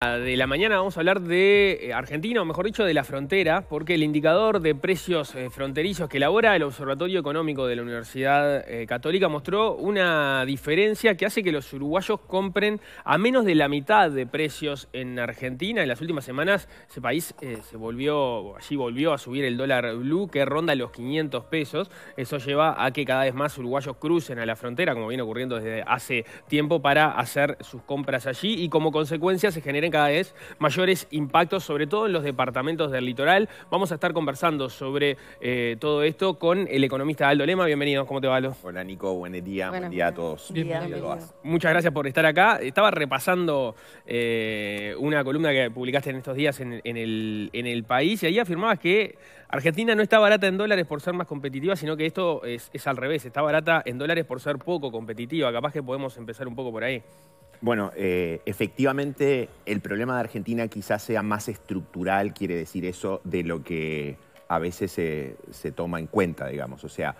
Ah, de la mañana vamos a hablar de eh, Argentina, o mejor dicho, de la frontera, porque el indicador de precios eh, fronterizos que elabora el Observatorio Económico de la Universidad eh, Católica mostró una diferencia que hace que los uruguayos compren a menos de la mitad de precios en Argentina. En las últimas semanas ese país se volvió, allí volvió a subir el dólar blue que ronda los 500 pesos. Eso lleva a que cada vez más uruguayos crucen a la frontera, como viene ocurriendo desde hace tiempo, para hacer sus compras allí y como consecuencia se genera cada vez mayores impactos, sobre todo en los departamentos del litoral. Vamos a estar conversando sobre eh, todo esto con el economista Aldo Lema. Bienvenido, ¿cómo te va, Aldo? Hola, Nico, buen día, buen día a todos. Muchas gracias por estar acá. Estaba repasando eh, una columna que publicaste en estos días en, el, país y ahí afirmabas que Argentina no está barata en dólares por ser más competitiva, sino que esto es al revés, está barata en dólares por ser poco competitiva. Capaz que podemos empezar un poco por ahí. Bueno, eh, efectivamente el problema de Argentina quizás sea más estructural, quiere decir eso, de lo que a veces se, toma en cuenta, digamos. O sea,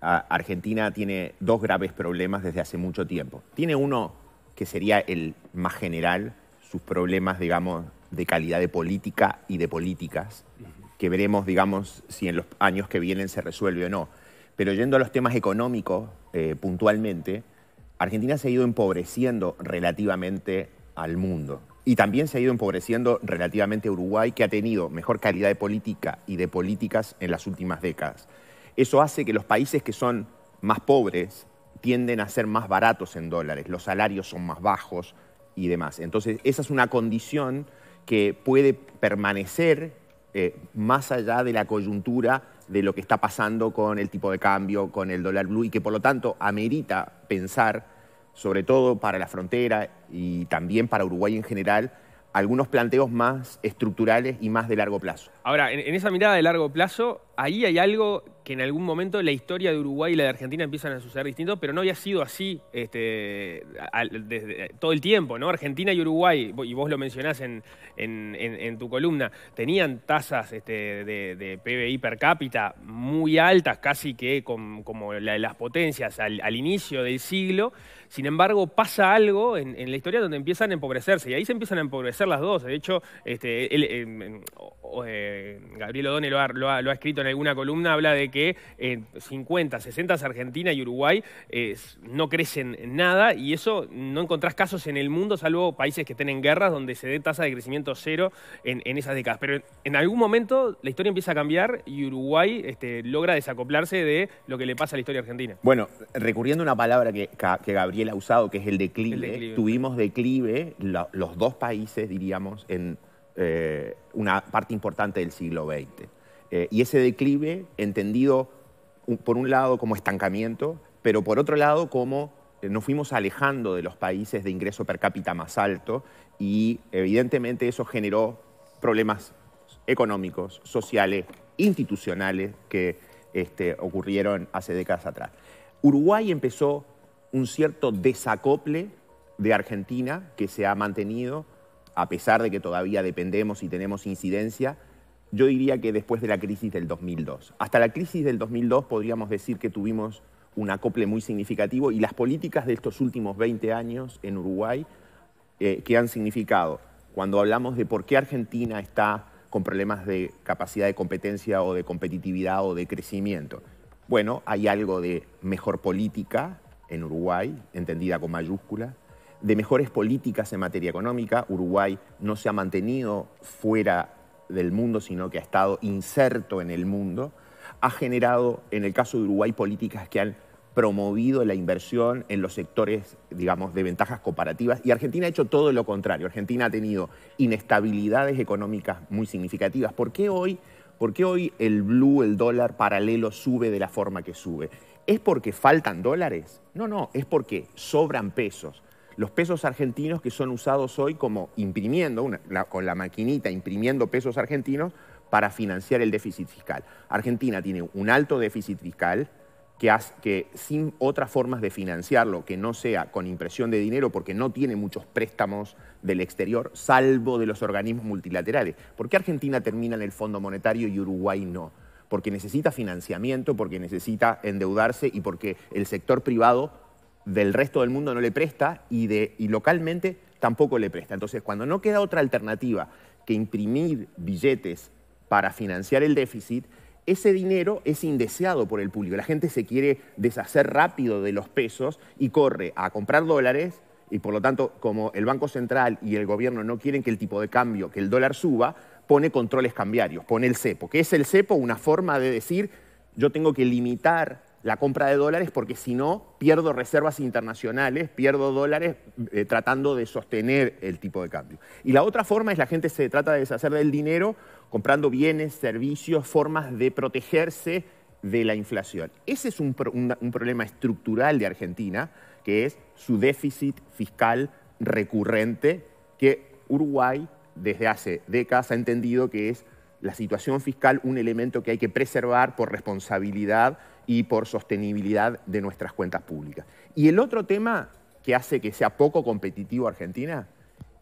Argentina tiene dos graves problemas desde hace mucho tiempo. Tiene uno que sería el más general, sus problemas, digamos, de calidad de política y de políticas, que veremos, digamos, si en los años que vienen se resuelve o no. Pero yendo a los temas económicos eh, puntualmente, Argentina se ha ido empobreciendo relativamente al mundo. Y también se ha ido empobreciendo relativamente Uruguay, que ha tenido mejor calidad de política y de políticas en las últimas décadas. Eso hace que los países que son más pobres tienden a ser más baratos en dólares, los salarios son más bajos y demás. Entonces, esa es una condición que puede permanecer eh, más allá de la coyuntura de lo que está pasando con el tipo de cambio, con el dólar blue, y que por lo tanto amerita pensar sobre todo para la frontera y también para Uruguay en general, algunos planteos más estructurales y más de largo plazo. Ahora, en, esa mirada de largo plazo, ahí hay algo que en algún momento la historia de Uruguay y la de Argentina empiezan a suceder distintos, pero no había sido así este, todo el tiempo, ¿no? Argentina y Uruguay, y vos lo mencionás en, tu columna, tenían tasas este, de, PBI per cápita muy altas, casi que como las potencias al, inicio del siglo. Sin embargo, pasa algo en, la historia donde empiezan a empobrecerse, y ahí se empiezan a empobrecer las dos. De hecho, este, em, eh, Gabriel Odone lo ha, lo ha escrito en alguna columna, habla de que en 50, 60 Argentina y Uruguay no crecen nada y eso no encontrás casos en el mundo, salvo países que tienen guerras donde se dé tasa de crecimiento cero en, esas décadas. Pero en algún momento la historia empieza a cambiar y Uruguay este, logra desacoplarse de lo que le pasa a la historia argentina. Bueno, recurriendo a una palabra que, Gabriel ha usado, que es el declive, tuvimos declive los dos países, diríamos, en eh, una parte importante del siglo XX. Eh, y ese declive entendido por un lado como estancamiento, pero por otro lado como eh, nos fuimos alejando de los países de ingreso per cápita más alto y evidentemente eso generó problemas económicos, sociales, institucionales que este, ocurrieron hace décadas atrás. Uruguay empezó un cierto desacople de Argentina que se ha mantenido, a pesar de que todavía dependemos y tenemos incidencia yo diría que después de la crisis del 2002. Hasta la crisis del 2002 podríamos decir que tuvimos un acople muy significativo y las políticas de estos últimos 20 años en Uruguay eh, que han significado, cuando hablamos de por qué Argentina está con problemas de capacidad de competencia o de competitividad o de crecimiento. Bueno, hay algo de mejor política en Uruguay, entendida con mayúscula, de mejores políticas en materia económica. Uruguay no se ha mantenido fuera del mundo, sino que ha estado inserto en el mundo, ha generado, en el caso de Uruguay, políticas que han promovido la inversión en los sectores, digamos, de ventajas comparativas. Y Argentina ha hecho todo lo contrario. Argentina ha tenido inestabilidades económicas muy significativas. ¿Por qué hoy, por qué hoy el blue, el dólar paralelo, sube de la forma que sube? ¿Es porque faltan dólares? No, no, es porque sobran pesos los pesos argentinos que son usados hoy como imprimiendo, una, con la maquinita imprimiendo pesos argentinos para financiar el déficit fiscal. Argentina tiene un alto déficit fiscal que, que sin otras formas de financiarlo, que no sea con impresión de dinero, porque no tiene muchos préstamos del exterior, salvo de los organismos multilaterales. ¿Por qué Argentina termina en el Fondo Monetario y Uruguay no? Porque necesita financiamiento, porque necesita endeudarse y porque el sector privado del resto del mundo no le presta y, de, y localmente tampoco le presta. Entonces, cuando no queda otra alternativa que imprimir billetes para financiar el déficit, ese dinero es indeseado por el público. La gente se quiere deshacer rápido de los pesos y corre a comprar dólares y por lo tanto, como el Banco Central y el gobierno no quieren que el tipo de cambio, que el dólar suba, pone controles cambiarios, pone el cepo. que es el cepo? Una forma de decir, yo tengo que limitar la compra de dólares porque si no pierdo reservas internacionales, pierdo dólares eh, tratando de sostener el tipo de cambio. Y la otra forma es la gente se trata de deshacer del dinero comprando bienes, servicios, formas de protegerse de la inflación. Ese es un problema estructural de Argentina, que es su déficit fiscal recurrente, que Uruguay desde hace décadas ha entendido que es la situación fiscal un elemento que hay que preservar por responsabilidad y por sostenibilidad de nuestras cuentas públicas. Y el otro tema que hace que sea poco competitivo Argentina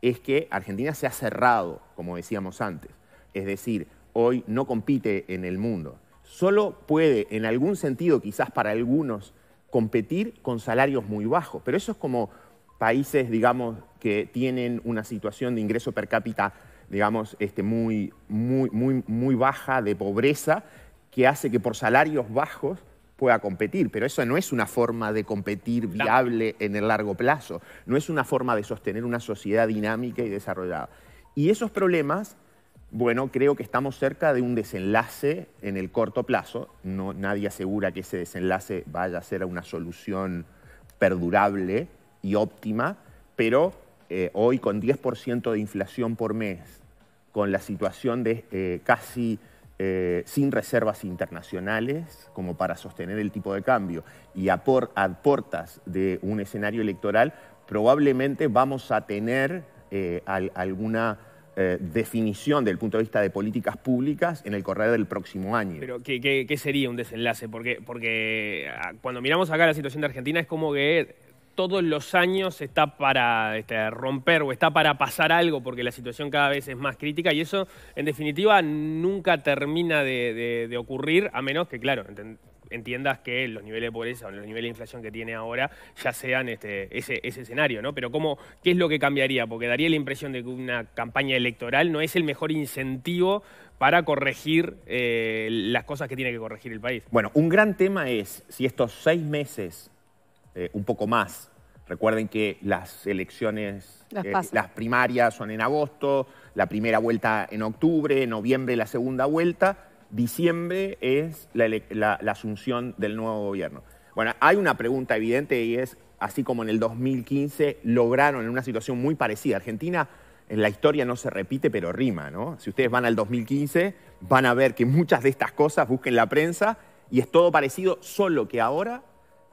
es que Argentina se ha cerrado, como decíamos antes. Es decir, hoy no compite en el mundo. Solo puede, en algún sentido, quizás para algunos, competir con salarios muy bajos. Pero eso es como países, digamos, que tienen una situación de ingreso per cápita, digamos, este, muy, muy, muy, muy baja, de pobreza, que hace que por salarios bajos pueda competir, pero eso no es una forma de competir viable en el largo plazo, no es una forma de sostener una sociedad dinámica y desarrollada. Y esos problemas, bueno, creo que estamos cerca de un desenlace en el corto plazo, no, nadie asegura que ese desenlace vaya a ser una solución perdurable y óptima, pero eh, hoy con 10% de inflación por mes, con la situación de eh, casi eh, sin reservas internacionales como para sostener el tipo de cambio y a, por, a de un escenario electoral, probablemente vamos a tener eh, alguna eh, definición desde el punto de vista de políticas públicas en el correr del próximo año. Pero, ¿qué, sería un desenlace? Porque, porque ah, cuando miramos acá la situación de Argentina es como que todos los años está para este, romper o está para pasar algo porque la situación cada vez es más crítica y eso, en definitiva, nunca termina de, ocurrir, a menos que, claro, entiendas que los niveles de pobreza o los niveles de inflación que tiene ahora ya sean este, ese, escenario, ¿no? Pero ¿cómo, ¿qué es lo que cambiaría? Porque daría la impresión de que una campaña electoral no es el mejor incentivo para corregir eh, las cosas que tiene que corregir el país. Bueno, un gran tema es si estos seis meses eh, un poco más. Recuerden que las elecciones, eh, las, primarias son en agosto, la primera vuelta en octubre, noviembre la segunda vuelta, diciembre es la, la asunción del nuevo gobierno. Bueno, hay una pregunta evidente y es, así como en el 2015 lograron en una situación muy parecida, Argentina en la historia no se repite, pero rima, ¿no? Si ustedes van al 2015, van a ver que muchas de estas cosas busquen la prensa y es todo parecido, solo que ahora,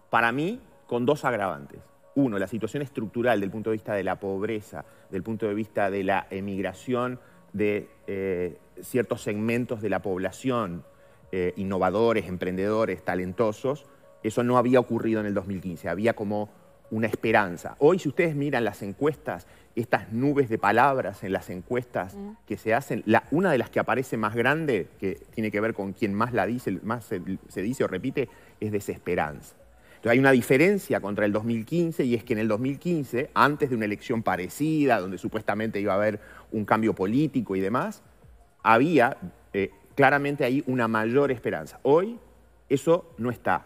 para mí, con dos agravantes. Uno, la situación estructural del punto de vista de la pobreza, del punto de vista de la emigración de eh, ciertos segmentos de la población, eh, innovadores, emprendedores, talentosos, eso no había ocurrido en el 2015, había como una esperanza. Hoy, si ustedes miran las encuestas, estas nubes de palabras en las encuestas que se hacen, una de las que aparece más grande, que tiene que ver con quien más la dice, más se dice o repite, es desesperanza hay una diferencia contra el 2015 y es que en el 2015, antes de una elección parecida, donde supuestamente iba a haber un cambio político y demás, había eh, claramente ahí una mayor esperanza. Hoy eso no está.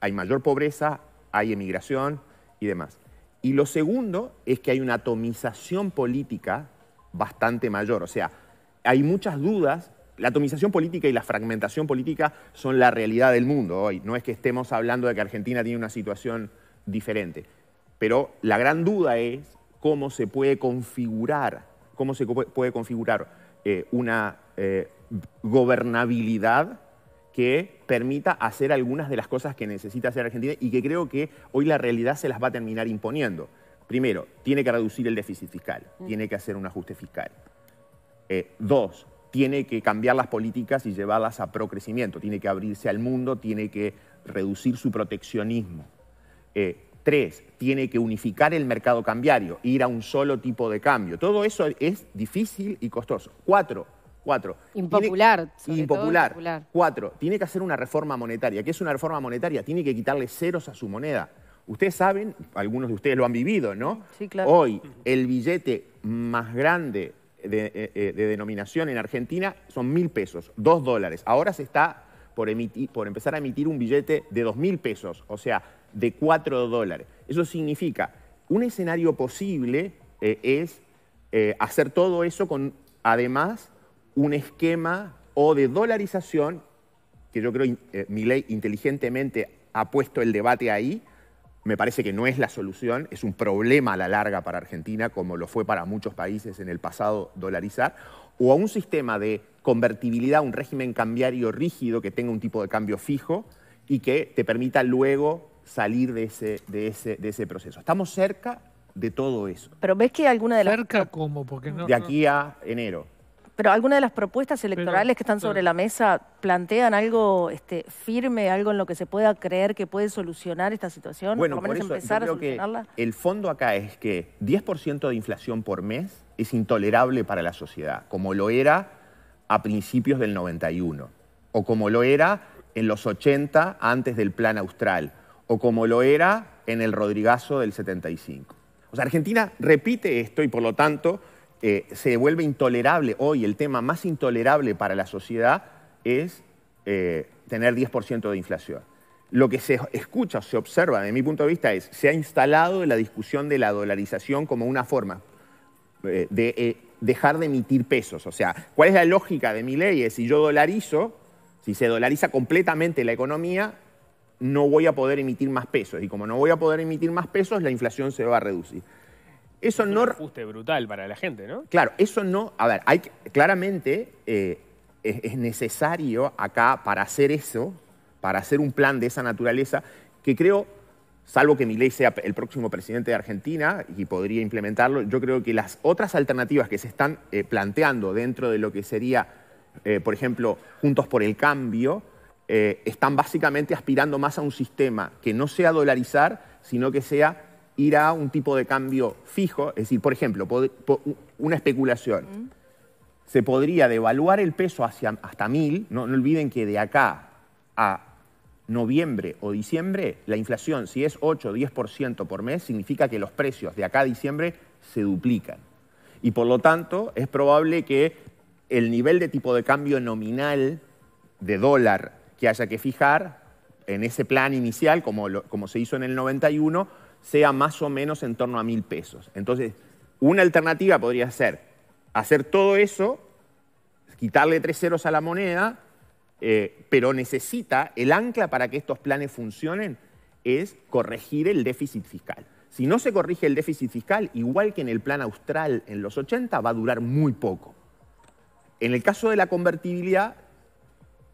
Hay mayor pobreza, hay emigración y demás. Y lo segundo es que hay una atomización política bastante mayor. O sea, hay muchas dudas la atomización política y la fragmentación política son la realidad del mundo hoy. No es que estemos hablando de que Argentina tiene una situación diferente. Pero la gran duda es cómo se puede configurar, cómo se puede configurar eh, una eh, gobernabilidad que permita hacer algunas de las cosas que necesita hacer Argentina y que creo que hoy la realidad se las va a terminar imponiendo. Primero, tiene que reducir el déficit fiscal, mm. tiene que hacer un ajuste fiscal. Eh, dos, tiene que cambiar las políticas y llevarlas a procrecimiento, tiene que abrirse al mundo, tiene que reducir su proteccionismo. Eh, tres, tiene que unificar el mercado cambiario, ir a un solo tipo de cambio. Todo eso es difícil y costoso. Cuatro, Cuatro. Impopular. Tiene, impopular. impopular. Cuatro. Tiene que hacer una reforma monetaria. ¿Qué es una reforma monetaria? Tiene que quitarle ceros a su moneda. Ustedes saben, algunos de ustedes lo han vivido, ¿no? Sí, claro. Hoy, el billete más grande eh, eh, de, denominación en Argentina son mil pesos, dos dólares. Ahora se está por, emitir, por empezar a emitir un billete de dos mil pesos, o sea, de cuatro dólares. Eso significa, un escenario posible eh, es hacer todo eso con, además, un esquema o de dolarización, que yo creo mi ley inteligentemente ha puesto el debate ahí, me parece que no es la solución, es un problema a la larga para Argentina, como lo fue para muchos países en el pasado dolarizar, o a un sistema de convertibilidad, un régimen cambiario rígido que tenga un tipo de cambio fijo y que te permita luego salir de ese, de ese, de ese proceso. Estamos cerca de todo eso. Pero ves que alguna de las... Cerca como, porque no... De aquí a enero pero alguna de las propuestas electorales que están sobre la mesa plantean algo este, firme, algo en lo que se pueda creer que puede solucionar esta situación, por, Que el fondo acá es que 10% de inflación por mes es intolerable para la sociedad, como lo era a principios del 91, o como lo era en los 80 antes del Plan Austral, o como lo era en el Rodrigazo del 75. O sea, Argentina repite esto y por lo tanto eh, se vuelve intolerable hoy, el tema más intolerable para la sociedad es eh, tener 10% de inflación. Lo que se escucha se observa, de mi punto de vista, es se ha instalado la discusión de la dolarización como una forma eh, de dejar de emitir pesos. O sea, ¿cuál es la lógica de mi ley? si yo dolarizo, si se dolariza completamente la economía, no voy a poder emitir más pesos. Y como no voy a poder emitir más pesos, la inflación se va a reducir. Eso no... Un ajuste brutal para la gente, ¿no? Claro, eso no... A ver, hay claramente eh, es, necesario acá para hacer eso, para hacer un plan de esa naturaleza, que creo salvo que Milei sea el próximo presidente de Argentina y podría implementarlo, yo creo que las otras alternativas que se están eh, planteando dentro de lo que sería, eh, por ejemplo, Juntos por el Cambio, están básicamente aspirando más a un sistema que no sea dolarizar, sino que sea ir a un tipo de cambio fijo, es decir, por ejemplo, una especulación. Mm. Se podría devaluar el peso hacia, hasta mil, no, olviden que de acá a noviembre o diciembre, la inflación, si es 8 o 10% por mes, significa que los precios de acá a diciembre se duplican. Y por lo tanto, es probable que el nivel de tipo de cambio nominal de dólar que haya que fijar en ese plan inicial, como se hizo en el 91, sea más o menos en torno a mil pesos. Entonces, una alternativa podría ser hacer todo eso, quitarle tres ceros a la moneda, eh, pero necesita, el ancla para que estos planes funcionen es corregir el déficit fiscal. Si no se corrige el déficit fiscal, igual que en el plan austral en los 80, va a durar muy poco. En el caso de la convertibilidad,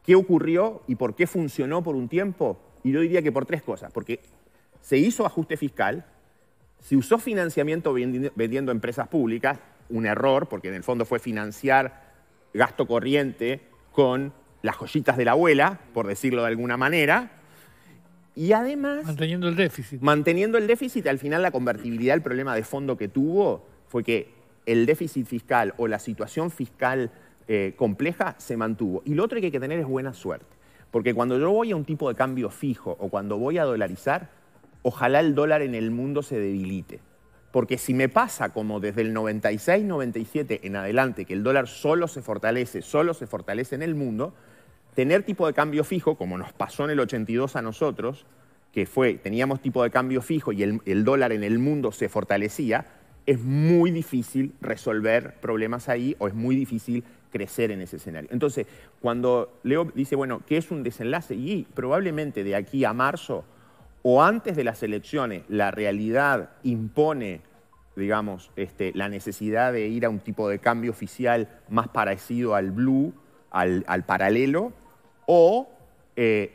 ¿qué ocurrió y por qué funcionó por un tiempo? Y yo diría que por tres cosas, porque se hizo ajuste fiscal, se usó financiamiento vendiendo empresas públicas, un error, porque en el fondo fue financiar gasto corriente con las joyitas de la abuela, por decirlo de alguna manera, y además... Manteniendo el déficit. Manteniendo el déficit, al final la convertibilidad, el problema de fondo que tuvo fue que el déficit fiscal o la situación fiscal eh, compleja se mantuvo. Y lo otro que hay que tener es buena suerte. Porque cuando yo voy a un tipo de cambio fijo o cuando voy a dolarizar, ojalá el dólar en el mundo se debilite. Porque si me pasa como desde el 96, 97 en adelante, que el dólar solo se fortalece, solo se fortalece en el mundo, tener tipo de cambio fijo, como nos pasó en el 82 a nosotros, que fue, teníamos tipo de cambio fijo y el, el dólar en el mundo se fortalecía, es muy difícil resolver problemas ahí o es muy difícil crecer en ese escenario. Entonces, cuando Leo dice, bueno, ¿qué es un desenlace? Y probablemente de aquí a marzo o antes de las elecciones la realidad impone, digamos, este, la necesidad de ir a un tipo de cambio oficial más parecido al blue, al, paralelo, o eh,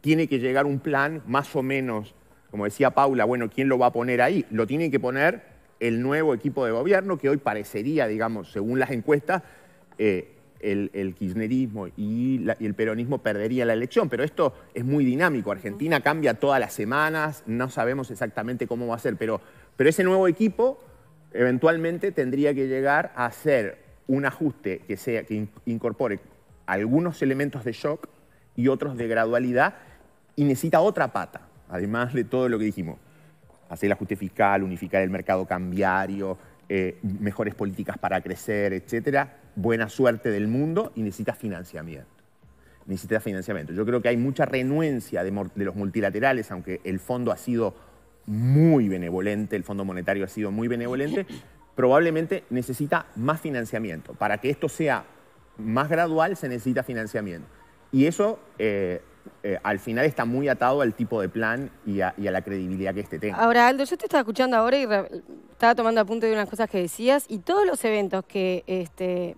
tiene que llegar un plan más o menos, como decía Paula, bueno, ¿quién lo va a poner ahí? Lo tiene que poner el nuevo equipo de gobierno que hoy parecería, digamos, según las encuestas, eh, el, kirchnerismo y, el peronismo perdería la elección, pero esto es muy dinámico. Argentina cambia todas las semanas, no sabemos exactamente cómo va a ser, pero, pero ese nuevo equipo eventualmente tendría que llegar a hacer un ajuste que, sea, que incorpore algunos elementos de shock y otros de gradualidad y necesita otra pata, además de todo lo que dijimos. Hacer el ajuste fiscal, unificar el mercado cambiario, eh, mejores políticas para crecer, etcétera, buena suerte del mundo y necesita financiamiento. Necesita financiamiento. Yo creo que hay mucha renuencia de, los multilaterales, aunque el fondo ha sido muy benevolente, el Fondo Monetario ha sido muy benevolente, probablemente necesita más financiamiento. Para que esto sea más gradual se necesita financiamiento. Y eso eh, eh, al final está muy atado al tipo de plan y a, la credibilidad que este tenga. Ahora, Aldo, yo te estaba escuchando ahora y estaba tomando apunte de unas cosas que decías y todos los eventos que este,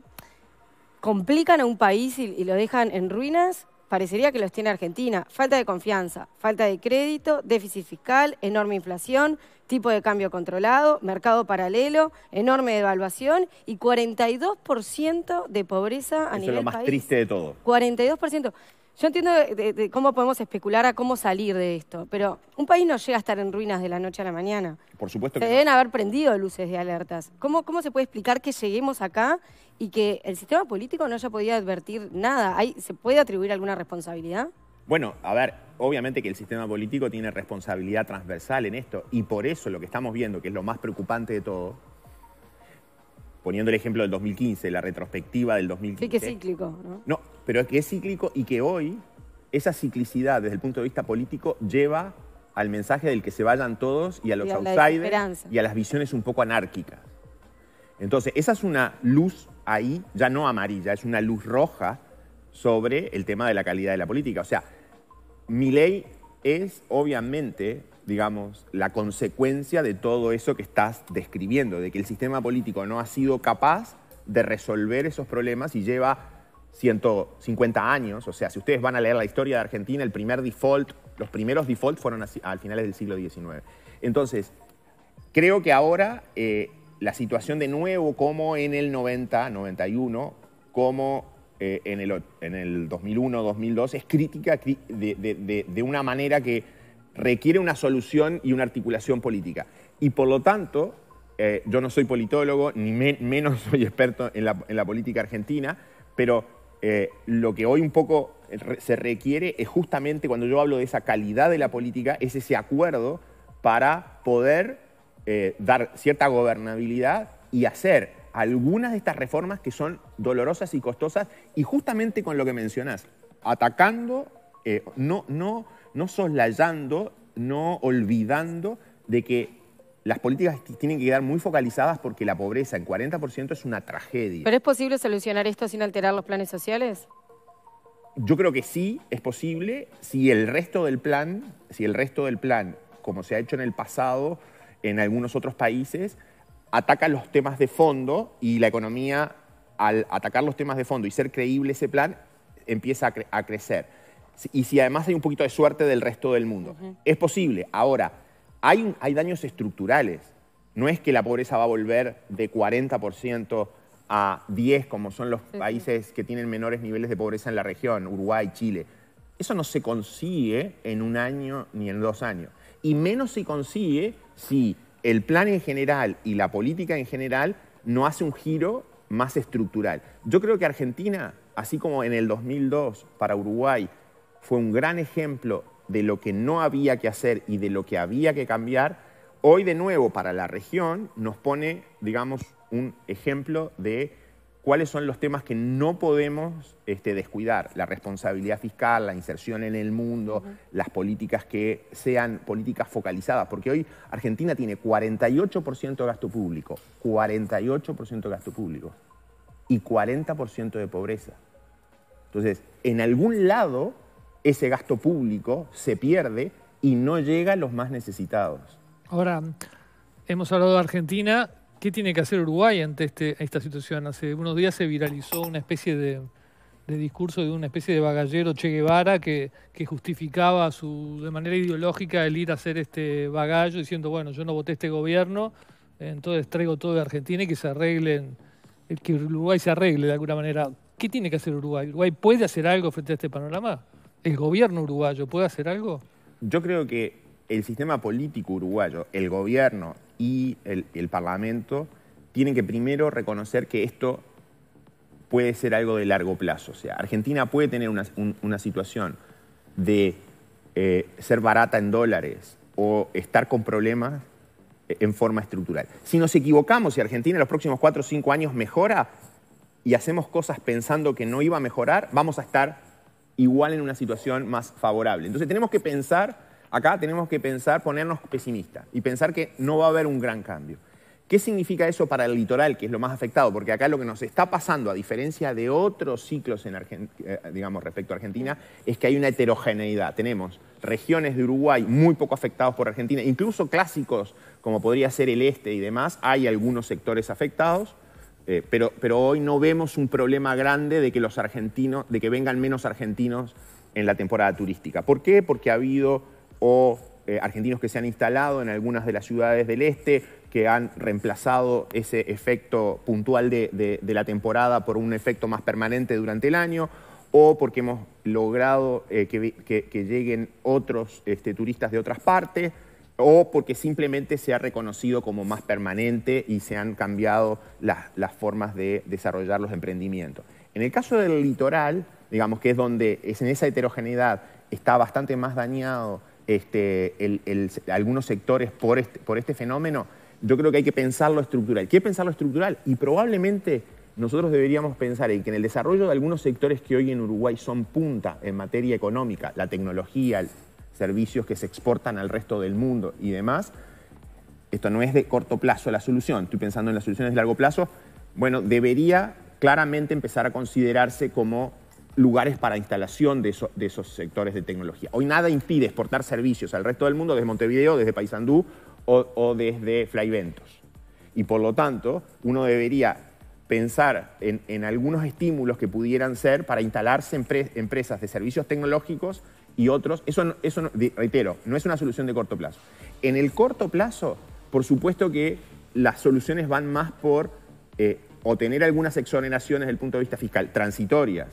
complican a un país y, lo dejan en ruinas, parecería que los tiene Argentina. Falta de confianza, falta de crédito, déficit fiscal, enorme inflación, tipo de cambio controlado, mercado paralelo, enorme devaluación y 42% de pobreza a Eso es lo más triste de todo. 42%. Yo entiendo de, cómo podemos especular a cómo salir de esto, pero un país no llega a estar en ruinas de la noche a la mañana. Por supuesto que Se deben haber prendido luces de alertas. ¿Cómo, ¿Cómo se puede explicar que lleguemos acá y que el sistema político no haya podido advertir nada? ¿Se puede atribuir alguna responsabilidad? Bueno, a ver, obviamente que el sistema político tiene responsabilidad transversal en esto y por eso lo que estamos viendo, que es lo más preocupante de todo, poniendo el ejemplo del 2015, la retrospectiva del 2015. Sí, que es cíclico, ¿no? No, pero es que es cíclico y que hoy esa ciclicidad desde el punto de vista político lleva al mensaje del que se vayan todos y a los outsiders y a las visiones un poco anárquicas. Entonces, esa es una luz ahí, ya no amarilla, es una luz roja sobre el tema de la calidad de la política. O sea, mi ley es obviamente, digamos, la consecuencia de todo eso que estás describiendo, de que el sistema político no ha sido capaz de resolver esos problemas y lleva 150 años. O sea, si ustedes van a leer la historia de Argentina, el primer default, los primeros defaults fueron al finales del siglo XIX. Entonces, creo que ahora eh, la situación de nuevo, como en el 90, 91, como eh, en, el, 2001-2002 es crítica de, una manera que requiere una solución y una articulación política. Y por lo tanto, eh, yo no soy politólogo, ni menos soy experto en la, política argentina, pero eh, lo que hoy un poco se requiere es justamente, cuando yo hablo de esa calidad de la política, es ese acuerdo para poder dar cierta gobernabilidad y hacer algunas de estas reformas que son dolorosas y costosas y justamente con lo que mencionás, atacando, eh, no, no, no soslayando, no olvidando de que las políticas tienen que quedar muy focalizadas porque la pobreza en 40% es una tragedia. ¿Pero es posible solucionar esto sin alterar los planes sociales? Yo creo que sí, es posible, si el resto del plan, si el resto del plan, como se ha hecho en el pasado en algunos otros países, ataca los temas de fondo y la economía, al atacar los temas de fondo y ser creíble ese plan, empieza a, crecer. Y si además hay un poquito de suerte del resto del mundo. Es posible. Ahora, hay, hay daños estructurales. No es que la pobreza va a volver de 40% a 10, como son los países que tienen menores niveles de pobreza en la región, Uruguay, Chile. Eso no se consigue en un año ni en dos años. Y menos se consigue si el plan en general y la política en general no hace un giro más estructural. Yo creo que Argentina, así como en el 2002 para Uruguay, fue un gran ejemplo de lo que no había que hacer y de lo que había que cambiar, hoy de nuevo para la región nos pone, digamos, un ejemplo de cuáles son los temas que no podemos este, descuidar, la responsabilidad fiscal, la inserción en el mundo, las políticas que sean políticas focalizadas, porque hoy Argentina tiene 48% de gasto público, 48% de gasto público y 40% de pobreza. Entonces, en algún lado ese gasto público se pierde y no llega a los más necesitados. Ahora, hemos hablado de Argentina, ¿Qué tiene que hacer Uruguay ante este, esta situación? Hace unos días se viralizó una especie de, discurso de una especie de bagallero Che Guevara que, justificaba su, de manera ideológica el ir a hacer este bagallo diciendo, bueno, yo no voté este gobierno, entonces traigo todo de Argentina y que se arreglen, que Uruguay se arregle de alguna manera. ¿Qué tiene que hacer Uruguay? ¿Uruguay puede hacer algo frente a este panorama? ¿El gobierno uruguayo puede hacer algo? Yo creo que el sistema político uruguayo, el gobierno y el, parlamento tienen que primero reconocer que esto puede ser algo de largo plazo. O sea, Argentina puede tener una, situación de eh, ser barata en dólares o estar con problemas en forma estructural. Si nos equivocamos y Argentina en los próximos cuatro o cinco años mejora y hacemos cosas pensando que no iba a mejorar, vamos a estar igual en una situación más favorable. Entonces tenemos que pensar Acá tenemos que pensar, ponernos pesimistas y pensar que no va a haber un gran cambio. ¿Qué significa eso para el litoral, que es lo más afectado? Porque acá lo que nos está pasando, a diferencia de otros ciclos, en eh, digamos, respecto a Argentina, es que hay una heterogeneidad. Tenemos regiones de Uruguay muy poco afectadas por Argentina, incluso clásicos como podría ser el este y demás, hay algunos sectores afectados, eh, pero, hoy no vemos un problema grande de que los argentinos, de que vengan menos argentinos en la temporada turística. ¿Por qué? Porque ha habido o eh, argentinos que se han instalado en algunas de las ciudades del este, que han reemplazado ese efecto puntual de, la temporada por un efecto más permanente durante el año o porque hemos logrado eh, que, lleguen otros este, turistas de otras partes, o porque simplemente se ha reconocido como más permanente y se han cambiado las, las formas de desarrollar los emprendimientos. En el caso del litoral, digamos que es donde es en esa heterogeneidad está bastante más dañado este, algunos sectores por este, por este fenómeno, yo creo que hay que pensarlo estructural. ¿Qué pensarlo estructural? Y probablemente nosotros deberíamos pensar en que en el desarrollo de algunos sectores que hoy en Uruguay son punta en materia económica, la tecnología, servicios que se exportan al resto del mundo y demás, esto no es de corto plazo la solución, estoy pensando en las soluciones de largo plazo, bueno, debería claramente empezar a considerarse como lugares para instalación de, esos sectores de tecnología. Hoy nada impide exportar servicios al resto del mundo desde Montevideo, desde Paysandú o, desde Flyventos. Y por lo tanto, uno debería pensar en, algunos estímulos que pudieran ser para instalarse empresas de servicios tecnológicos y otros. Eso, reitero, no es una solución de corto plazo. En el corto plazo, por supuesto que las soluciones van más por eh, obtener algunas exoneraciones desde el punto de vista fiscal, transitorias,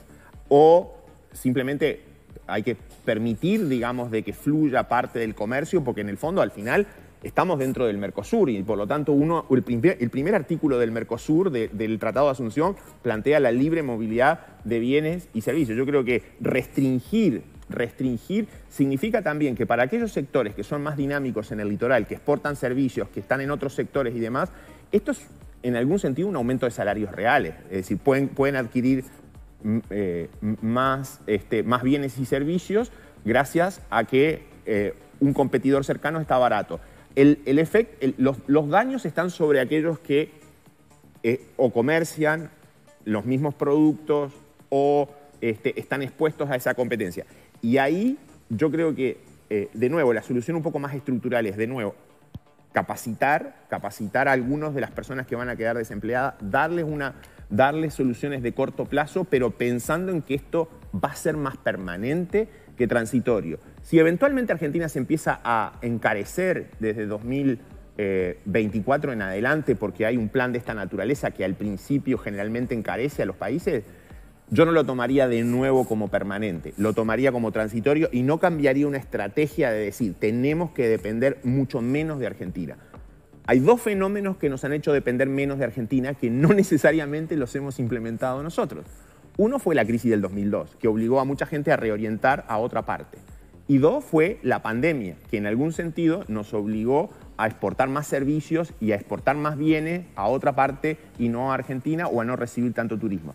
o simplemente hay que permitir, digamos, de que fluya parte del comercio, porque en el fondo al final estamos dentro del Mercosur y por lo tanto uno, el, primer, artículo del Mercosur, del Tratado de Asunción, plantea la libre movilidad de bienes y servicios. Yo creo que restringir, restringir significa también que para aquellos sectores que son más dinámicos en el litoral, que exportan servicios, que están en otros sectores y demás, esto es en algún sentido un aumento de salarios reales. Es decir, pueden, pueden adquirir eh, más, este, más bienes y servicios gracias a que eh, un competidor cercano está barato. El, el, los, daños están sobre aquellos que eh, o comercian los mismos productos o este, están expuestos a esa competencia. Y ahí yo creo que, de nuevo, la solución un poco más estructural es, de nuevo, capacitar, capacitar a algunos de las personas que van a quedar desempleadas, darles una, darle soluciones de corto plazo, pero pensando en que esto va a ser más permanente que transitorio. Si eventualmente Argentina se empieza a encarecer desde 2024 en adelante, porque hay un plan de esta naturaleza que al principio generalmente encarece a los países, yo no lo tomaría de nuevo como permanente, lo tomaría como transitorio y no cambiaría una estrategia de decir, tenemos que depender mucho menos de Argentina hay dos fenómenos que nos han hecho depender menos de Argentina que no necesariamente los hemos implementado nosotros. Uno fue la crisis del 2002, que obligó a mucha gente a reorientar a otra parte. Y dos fue la pandemia, que en algún sentido nos obligó a exportar más servicios y a exportar más bienes a otra parte y no a Argentina o a no recibir tanto turismo.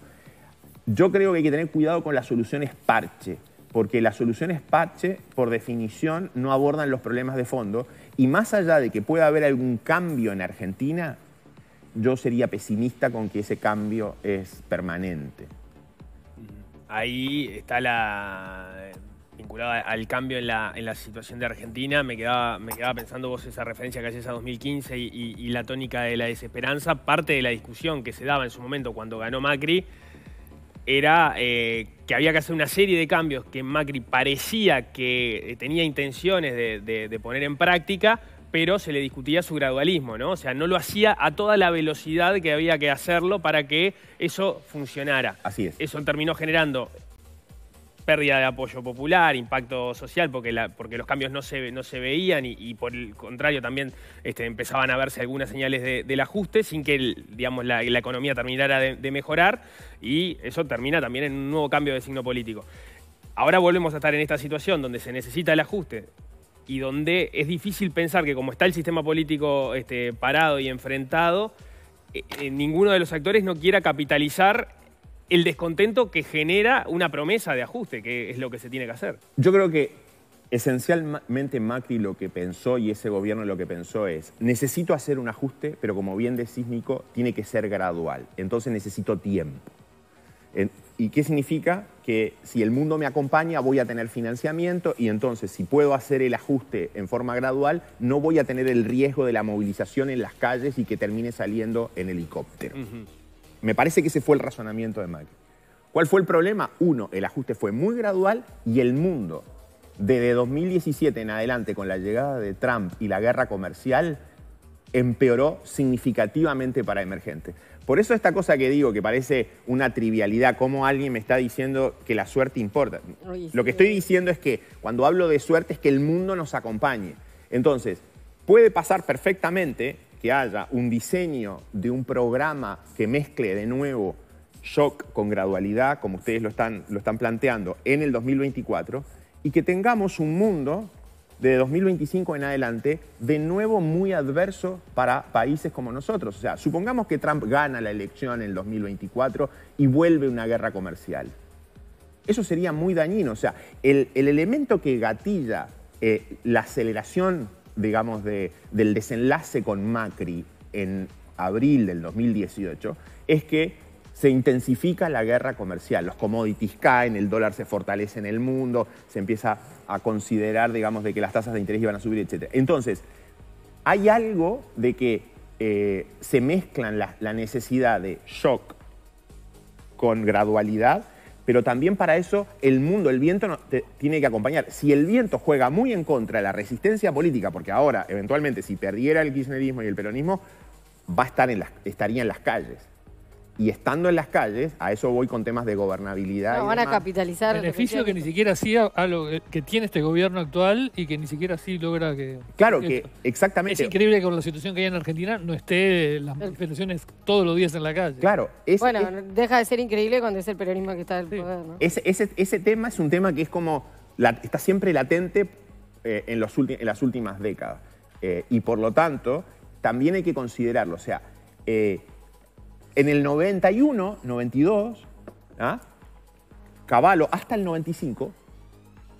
Yo creo que hay que tener cuidado con las soluciones parche, porque las soluciones parche, por definición, no abordan los problemas de fondo y más allá de que pueda haber algún cambio en Argentina, yo sería pesimista con que ese cambio es permanente. Ahí está la eh, vinculada al cambio en la, situación de Argentina, me quedaba, pensando vos esa referencia que hacías a 2015 y, la tónica de la desesperanza, parte de la discusión que se daba en su momento cuando ganó Macri, era eh, que había que hacer una serie de cambios que Macri parecía que eh, tenía intenciones de, de, poner en práctica, pero se le discutía su gradualismo, ¿no? O sea, no lo hacía a toda la velocidad que había que hacerlo para que eso funcionara. Así es. Eso terminó generando pérdida de apoyo popular, impacto social, porque, porque los cambios no se, no se veían y, por el contrario también este, empezaban a verse algunas señales del ajuste sin que digamos, la, economía terminara de, mejorar y eso termina también en un nuevo cambio de signo político. Ahora volvemos a estar en esta situación donde se necesita el ajuste, y donde es difícil pensar que como está el sistema político este, parado y enfrentado, eh, eh, ninguno de los actores no quiera capitalizar el descontento que genera una promesa de ajuste, que es lo que se tiene que hacer. Yo creo que esencialmente Macri lo que pensó y ese gobierno lo que pensó es, necesito hacer un ajuste, pero como bien decís Nico, tiene que ser gradual, entonces necesito tiempo. ¿Y qué significa? Que si el mundo me acompaña voy a tener financiamiento y entonces si puedo hacer el ajuste en forma gradual, no voy a tener el riesgo de la movilización en las calles y que termine saliendo en helicóptero. Me parece que ese fue el razonamiento de Macri. ¿Cuál fue el problema? Uno, el ajuste fue muy gradual y el mundo, desde 2017 en adelante, con la llegada de Trump y la guerra comercial, empeoró significativamente para emergentes. Por eso esta cosa que digo, que parece una trivialidad, como alguien me está diciendo que la suerte importa. Lo que estoy diciendo es que cuando hablo de suerte es que el mundo nos acompañe. Entonces, puede pasar perfectamente haya un diseño de un programa que mezcle de nuevo shock con gradualidad, como ustedes lo están, lo están planteando, en el 2024, y que tengamos un mundo de 2025 en adelante, de nuevo muy adverso para países como nosotros. O sea, supongamos que Trump gana la elección en el 2024 y vuelve una guerra comercial. Eso sería muy dañino. O sea, el, elemento que gatilla eh, la aceleración digamos, del desenlace con Macri en abril del 2018 es que se intensifica la guerra comercial, los commodities caen, el dólar se fortalece en el mundo, se empieza a considerar, digamos, de que las tasas de interés iban a subir, etc. Entonces, hay algo de que eh, se mezclan la necesidad de shock con gradualidad pero también para eso el mundo, el viento tiene que acompañar. Si el viento juega muy en contra de la resistencia política, porque ahora, eventualmente, si perdiera el kirchnerismo y el peronismo, va a estar en estaría en las calles y estando en las calles, a eso voy con temas de gobernabilidad. No, van a capitalizar. Beneficio que, ni siquiera hacía algo que tiene este gobierno actual y que ni siquiera así logra que. Claro, que, exactamente. Es increíble que con la situación que hay en Argentina no esté las manifestaciones todos los días en la calle. Claro. bueno, deja de ser increíble cuando es el peronismo que está del poder, Ese, tema es un tema que es como. está siempre latente eh, en, los en las últimas décadas. Eh, y por lo tanto, también hay que considerarlo. O sea. Eh, en el 91, 92, ¿ah? Caballo hasta el 95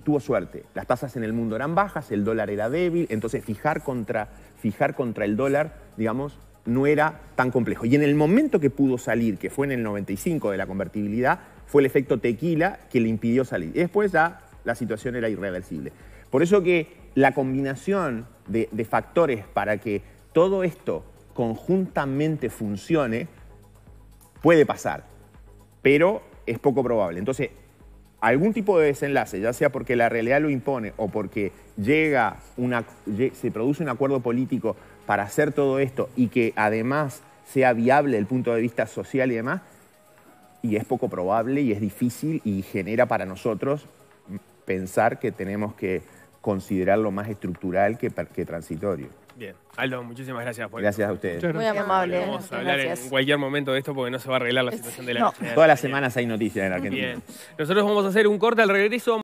tuvo suerte. Las tasas en el mundo eran bajas, el dólar era débil, entonces fijar contra, fijar contra el dólar, digamos, no era tan complejo. Y en el momento que pudo salir, que fue en el 95 de la convertibilidad, fue el efecto tequila que le impidió salir. Y después ya la situación era irreversible. Por eso que la combinación de factores para que todo esto conjuntamente funcione Puede pasar, pero es poco probable. Entonces, algún tipo de desenlace, ya sea porque la realidad lo impone o porque llega una, se produce un acuerdo político para hacer todo esto y que además sea viable desde el punto de vista social y demás, y es poco probable y es difícil y genera para nosotros pensar que tenemos que considerarlo más estructural que, que transitorio. Bien. Aldo, muchísimas gracias por Gracias a ustedes. Muy amable. Vamos a hablar en cualquier momento de esto porque no se va a arreglar la situación de la no. Todas las semanas hay noticias en Argentina. Bien. Nosotros vamos a hacer un corte al regreso.